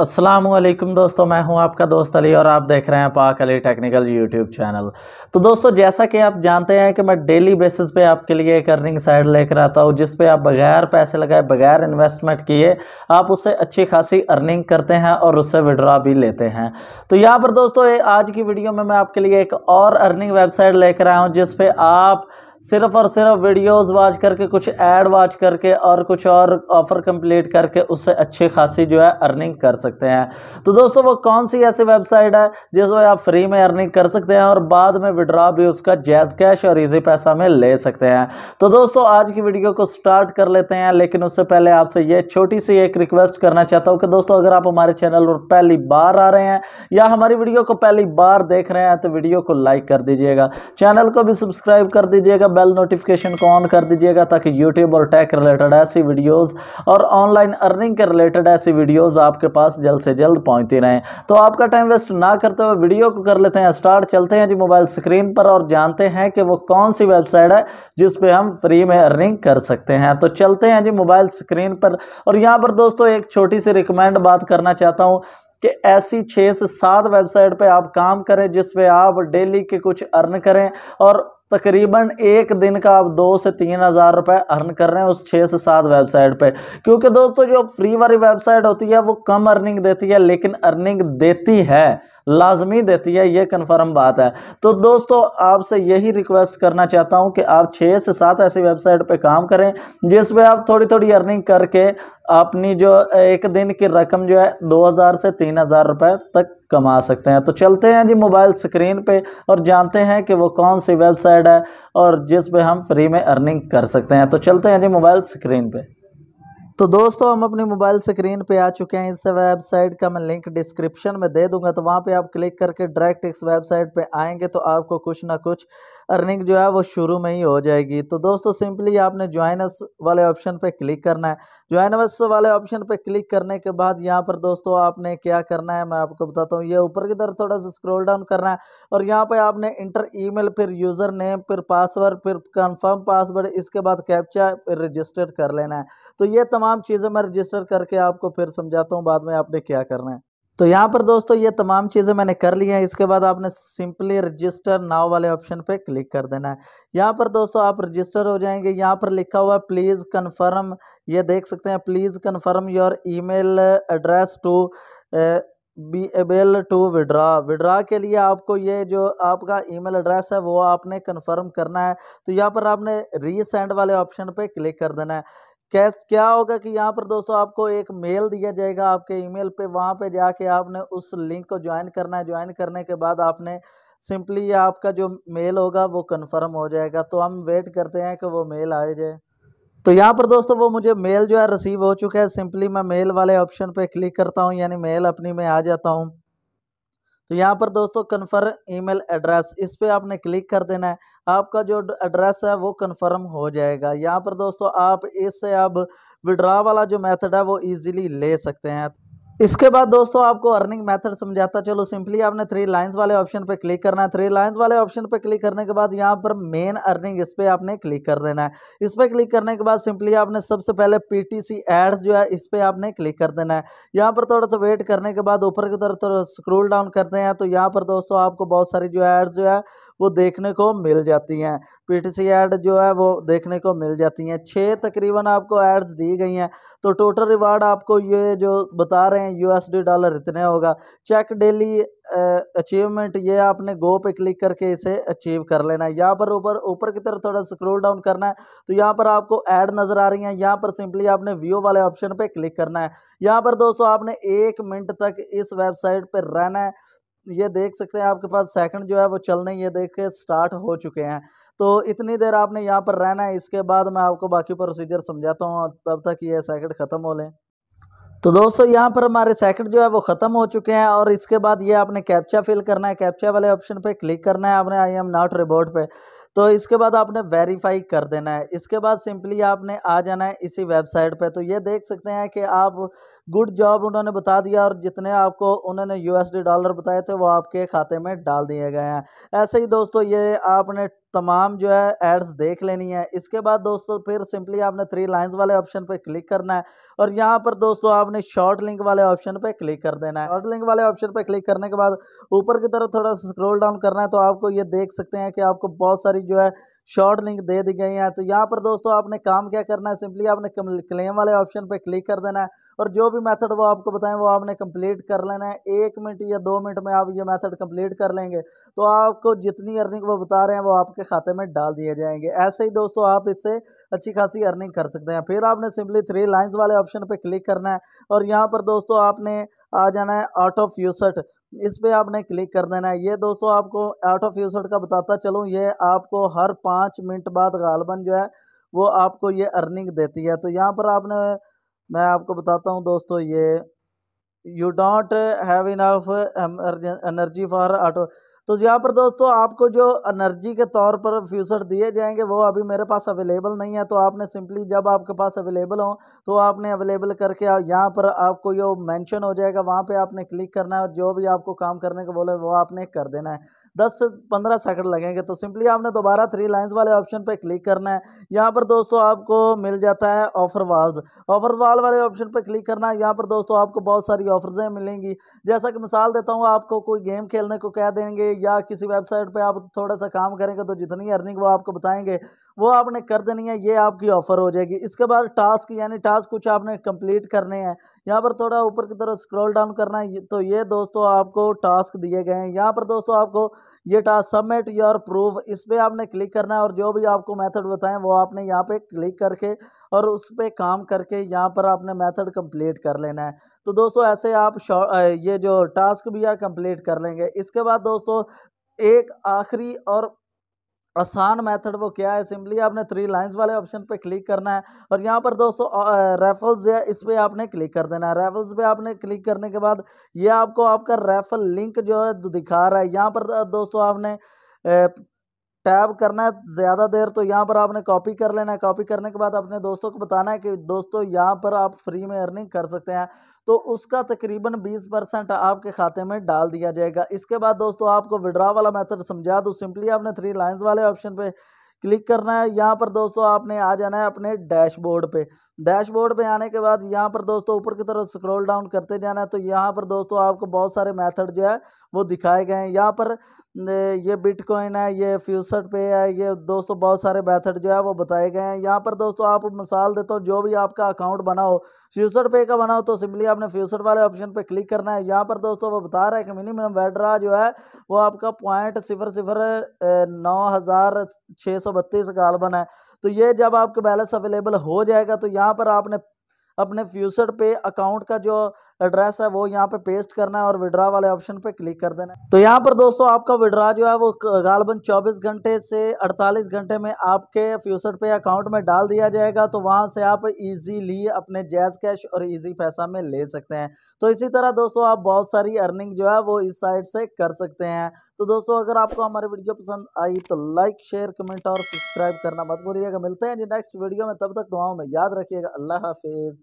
असलम दोस्तों मैं हूं आपका दोस्त अली और आप देख रहे हैं पाक अली टेक्निकल यूट्यूब चैनल तो दोस्तों जैसा कि आप जानते हैं कि मैं डेली बेसिस पे आपके लिए एक अर्निंग साइड लेकर आता हूं जिस पे आप बगैर पैसे लगाए बगैर इन्वेस्टमेंट किए आप उससे अच्छी खासी अर्निंग करते हैं और उससे विड्रा भी लेते हैं तो यहाँ पर दोस्तों आज की वीडियो में मैं आपके लिए एक और अर्निंग वेबसाइट लेकर आया हूँ जिसपे आप सिर्फ और सिर्फ वीडियोस वाच करके कुछ ऐड वाच करके और कुछ और ऑफ़र कंप्लीट करके उससे अच्छी खासी जो है अर्निंग कर सकते हैं तो दोस्तों वो कौन सी ऐसी वेबसाइट है जिसमें आप फ्री में अर्निंग कर सकते हैं और बाद में विड्रॉ भी उसका जैज़ कैश और ईजी पैसा में ले सकते हैं तो दोस्तों आज की वीडियो को स्टार्ट कर लेते हैं लेकिन उससे पहले आपसे ये छोटी सी एक रिक्वेस्ट करना चाहता हूँ कि दोस्तों अगर आप हमारे चैनल पर पहली बार आ रहे हैं या हमारी वीडियो को पहली बार देख रहे हैं तो वीडियो को लाइक कर दीजिएगा चैनल को भी सब्सक्राइब कर दीजिएगा बेल नोटिफिकेशन को ऑन कर दीजिएगा ताकि यूट्यूब और टैक रिलेटेड ऐसी वीडियोज़ और ऑनलाइन अर्निंग के रिलेटेड ऐसी वीडियोज़ आपके पास जल्द से जल्द पहुँचती रहें तो आपका टाइम वेस्ट ना करते हुए वीडियो को कर लेते हैं स्टार्ट चलते हैं जी मोबाइल स्क्रीन पर और जानते हैं कि वो कौन सी वेबसाइट है जिस पर हम फ्री में अर्निंग कर सकते हैं तो चलते हैं जी मोबाइल स्क्रीन पर और यहाँ पर दोस्तों एक छोटी सी रिकमेंड बात करना चाहता हूँ कि ऐसी छः से सात वेबसाइट पे आप काम करें जिस पे आप डेली के कुछ अर्न करें और तकरीबन एक दिन का आप दो से तीन हज़ार रुपये अर्न कर रहे हैं उस छः से सात वेबसाइट पे क्योंकि दोस्तों जो फ्री वाली वेबसाइट होती है वो कम अर्निंग देती है लेकिन अर्निंग देती है लाजमी देती है ये कन्फर्म बात है तो दोस्तों आपसे यही रिक्वेस्ट करना चाहता हूँ कि आप छः से सात ऐसी वेबसाइट पर काम करें जिस पर आप थोड़ी थोड़ी अर्निंग करके अपनी जो एक दिन की रकम जो है दो हज़ार से तीन हज़ार रुपये तक कमा सकते हैं तो चलते हैं जी मोबाइल स्क्रीन पे और जानते हैं कि वो कौन सी वेबसाइट है और जिस पे हम फ्री में अर्निंग कर सकते हैं तो चलते हैं जी मोबाइल स्क्रीन पे तो दोस्तों हम अपनी मोबाइल स्क्रीन पे आ चुके हैं इस वेबसाइट का मैं लिंक डिस्क्रिप्शन में दे दूंगा तो वहाँ पे आप क्लिक करके डायरेक्ट इस वेबसाइट पे आएंगे तो आपको कुछ ना कुछ अर्निंग जो है वो शुरू में ही हो जाएगी तो दोस्तों सिंपली आपने ज्वाइनस वाले ऑप्शन पे क्लिक करना है ज्वाइनस वाले ऑप्शन पे क्लिक करने के बाद यहाँ पर दोस्तों आपने क्या करना है मैं आपको बताता हूँ ये ऊपर की तरफ थोड़ा सा स्क्रोल डाउन करना है और यहाँ पर आपने इंटर ई फिर यूज़र नेम फिर पासवर्ड फिर कन्फर्म पासवर्ड इसके बाद कैप्चा फिर रजिस्टर कर लेना है तो ये तमाम चीज़ें मैं रजिस्टर करके आपको फिर समझाता हूँ बाद में आपने क्या करना है तो यहाँ पर दोस्तों ये तमाम चीज़ें मैंने कर ली हैं इसके बाद आपने सिंपली रजिस्टर नाव वाले ऑप्शन पे क्लिक कर देना है यहाँ पर दोस्तों आप रजिस्टर हो जाएंगे यहाँ पर लिखा हुआ है प्लीज़ कन्फर्म ये देख सकते हैं please confirm your email address to be able to withdraw withdraw के लिए आपको ये जो आपका ईमेल एड्रेस है वो आपने कन्फर्म करना है तो यहाँ पर आपने रीसेंड वाले ऑप्शन पर क्लिक कर देना है कैस क्या होगा कि यहाँ पर दोस्तों आपको एक मेल दिया जाएगा आपके ईमेल पे वहाँ पे जाके आपने उस लिंक को ज्वाइन करना है ज्वाइन करने के बाद आपने सिंपली ये आपका जो मेल होगा वो कंफर्म हो जाएगा तो हम वेट करते हैं कि वो मेल आ जाए तो यहाँ पर दोस्तों वो मुझे मेल जो है रिसीव हो चुका है सिंपली मैं मेल वाले ऑप्शन पे क्लिक करता हूँ यानी मेल अपनी में आ जाता हूँ तो यहाँ पर दोस्तों कन्फर्म ईमेल एड्रेस इस पर आपने क्लिक कर देना है आपका जो एड्रेस है वो कन्फर्म हो जाएगा यहाँ पर दोस्तों आप इससे अब विड्रा वाला जो मेथड है वो ईजीली ले सकते हैं इसके बाद दोस्तों आपको अर्निंग मेथड समझाता चलो सिंपली आपने थ्री लाइंस वाले ऑप्शन पर क्लिक करना है थ्री लाइंस वाले ऑप्शन पर क्लिक करने के बाद यहाँ पर मेन अर्निंग इस पर आपने क्लिक कर देना है इस पर क्लिक करने के बाद सिंपली आपने सबसे पहले पीटीसी एड्स जो है इस पर आपने क्लिक कर देना है यहाँ पर थोड़ा सा वेट करने के बाद ऊपर की तरफ थोड़ा स्क्रोल डाउन करते हैं तो यहाँ पर दोस्तों आपको बहुत सारी जो एड्स जो है वो देखने को मिल जाती हैं पी एड जो है वो देखने को मिल जाती हैं छः तकरीबन आपको एड्स दी गई हैं तो टोटल रिवार्ड आपको ये जो बता रहे हैं में यूएसडी डॉलर इतने होगा चेक डेली अचीवमेंट ये आपने गो पे क्लिक करके इसे अचीव कर लेना है यहाँ पर ऊपर ऊपर की तरफ थोड़ा स्क्रॉल डाउन करना है तो यहाँ पर आपको ऐड नज़र आ रही है यहाँ पर सिंपली आपने व्यू वाले ऑप्शन पर क्लिक करना है यहाँ पर दोस्तों आपने एक मिनट तक इस वेबसाइट पर रहना है ये देख सकते हैं आपके पास सेकंड जो है वो चलने ये देख के स्टार्ट हो चुके हैं तो इतनी देर आपने यहाँ पर रहना है इसके बाद मैं आपको बाकी प्रोसीजर समझाता हूँ तब तक ये सेकंड ख़त्म हो लें तो दोस्तों यहाँ पर हमारे सेकंड जो है वो ख़त्म हो चुके हैं और इसके बाद ये आपने कैप्चा फिल करना है कैप्चा वाले ऑप्शन पे क्लिक करना है आपने आई एम नॉट रिबोट पे तो इसके बाद आपने वेरीफाई कर देना है इसके बाद सिंपली आपने आ जाना है इसी वेबसाइट पे तो ये देख सकते हैं कि आप गुड जॉब उन्होंने बता दिया और जितने आपको उन्होंने यूएसडी डॉलर बताए थे वो आपके खाते में डाल दिए गए हैं ऐसे ही दोस्तों ये आपने तमाम जो है एड्स देख लेनी है इसके बाद दोस्तों फिर सिंपली आपने थ्री लाइंस वाले ऑप्शन पर क्लिक करना है और यहाँ पर दोस्तों आपने शॉर्ट लिंक वाले ऑप्शन पर क्लिक कर देना है शॉर्ट लिंक वाले ऑप्शन पर क्लिक करने के बाद ऊपर की तरफ थोड़ा स्क्रॉल डाउन करना है तो आपको ये देख सकते हैं कि आपको बहुत सारी जो है शॉर्ट लिंक दे दी गई हैं तो यहाँ पर दोस्तों आपने काम क्या करना है सिंपली आपने क्लेम वाले ऑप्शन पर क्लिक कर देना है और जो भी मेथड वो आपको बताएं वो आपने कंप्लीट कर लेना है एक मिनट या दो मिनट में आप ये मेथड कंप्लीट कर लेंगे तो आपको जितनी अर्निंग वो बता रहे हैं वो आपके खाते में डाल दिए जाएंगे ऐसे ही दोस्तों आप इससे अच्छी खासी अर्निंग कर सकते हैं फिर आपने सिंपली थ्री लाइन्स वाले ऑप्शन पर क्लिक करना है और यहाँ पर दोस्तों आपने आ जाना है आउट ऑफ यूसट इस पर आपने क्लिक कर देना है ये दोस्तों आपको आउट ऑफ यूसट का बताता चलूँ ये आपको हर पाँच पाँच मिनट बाद गालबन जो है वो आपको ये अर्निंग देती है तो यहाँ पर आपने मैं आपको बताता हूँ दोस्तों ये you don't have enough energy for auto तो यहाँ पर दोस्तों आपको जो एनर्जी के तौर पर फ्यूचर दिए जाएंगे वो अभी मेरे पास अवेलेबल नहीं है तो आपने सिंपली जब आपके पास अवेलेबल हो तो आपने अवेलेबल करके यहाँ पर आपको जो मेंशन हो जाएगा वहाँ पे आपने क्लिक करना है और जो भी आपको काम करने को बोले वो आपने कर देना है दस से पंद्रह सेकंड लगेंगे तो सिंपली आपने दोबारा थ्री लाइन्स वाले ऑप्शन पर क्लिक करना है यहाँ पर दोस्तों आपको मिल जाता है ऑफर वाल्स ऑफर वाल वाले ऑप्शन पर क्लिक करना है यहाँ पर दोस्तों आपको बहुत सारी ऑफर्सें मिलेंगी जैसा कि मिसाल देता हूँ आपको कोई गेम खेलने को कह देंगे या किसी वेबसाइट पे आप थोड़ा सा काम करेंगे तो जितनी अर्निंग वो आपको बताएंगे वो आपने कर देनी है ये आपकी ऑफ़र हो जाएगी इसके बाद टास्क यानी टास्क कुछ आपने कंप्लीट करने हैं यहाँ पर थोड़ा ऊपर की तरफ स्क्रॉल डाउन करना है तो ये दोस्तों आपको टास्क दिए गए हैं यहाँ पर दोस्तों आपको ये टास्क सबमिट योर प्रूफ इस पर आपने क्लिक करना है और जो भी आपको मैथड बताएं वो आपने यहाँ पर क्लिक करके और उस पर काम करके यहाँ पर आपने मैथड कम्प्लीट कर लेना है तो दोस्तों ऐसे आप ये जो टास्क भी है कंप्लीट कर लेंगे इसके बाद दोस्तों एक आखिरी और आसान मेथड वो क्या है सिंपली आपने थ्री लाइंस वाले ऑप्शन पे क्लिक करना है और यहाँ पर दोस्तों रेफल्स है इस पर आपने क्लिक कर देना है रेफल्स पे आपने क्लिक करने के बाद ये आपको आपका रेफल लिंक जो है दिखा रहा है यहाँ पर दोस्तों आपने टैब करना है ज़्यादा देर तो यहाँ पर आपने कॉपी कर लेना है कॉपी करने के बाद अपने दोस्तों को बताना है कि दोस्तों यहाँ पर आप फ्री में अर्निंग कर सकते हैं तो उसका तकरीबन 20 परसेंट आपके खाते में डाल दिया जाएगा इसके बाद दोस्तों आपको विड्रा वाला मेथड समझा दो सिंपली आपने थ्री लाइन्स वाले ऑप्शन पर क्लिक करना है यहाँ पर दोस्तों आपने आ जाना है अपने डैशबोर्ड पे डैशबोर्ड पे आने के बाद यहाँ पर दोस्तों ऊपर की तरफ स्क्रॉल डाउन करते जाना है तो यहाँ पर दोस्तों आपको बहुत सारे मेथड जो है वो दिखाए गए हैं यहाँ पर ये बिटकॉइन है ये फ्यूसट पे है ये दोस्तों बहुत सारे मेथड जो है वो बताए गए हैं यहाँ पर दोस्तों आप मिसाल देते हो जो भी आपका अकाउंट बना हो फ्यूसट पे का बना हो तो सिंपली आपने फ्यूसट वाले ऑप्शन पर क्लिक करना है यहाँ पर दोस्तों वो बता रहा है कि मिनिमम वेड्रा जो है वो आपका पॉइंट सिफर सिफर नौ हज़ार छः सौ सौ बत्तीस गालबन है तो ये जब आपके बैलेंस अवेलेबल हो जाएगा तो यहाँ पर आपने अपने फ्यूचर पे अकाउंट का जो एड्रेस है वो यहाँ पे पेस्ट करना है और विड्रा वाले ऑप्शन पे क्लिक कर देना है तो यहाँ पर दोस्तों आपका विड्रा जो है वो गालबन 24 घंटे से 48 घंटे में आपके फ्यूसर पे अकाउंट में डाल दिया जाएगा तो वहाँ से आप इजीली अपने जैज कैश और इजी पैसा में ले सकते हैं तो इसी तरह दोस्तों आप बहुत सारी अर्निंग जो है वो इस साइड से कर सकते हैं तो दोस्तों अगर आपको हमारी वीडियो पसंद आई तो लाइक शेयर कमेंट और सब्सक्राइब करना मत भूलिएगा मिलते हैं जी नेक्स्ट वीडियो में तब तक दुआओं में याद रखिएगा अल्लाह हाफिज़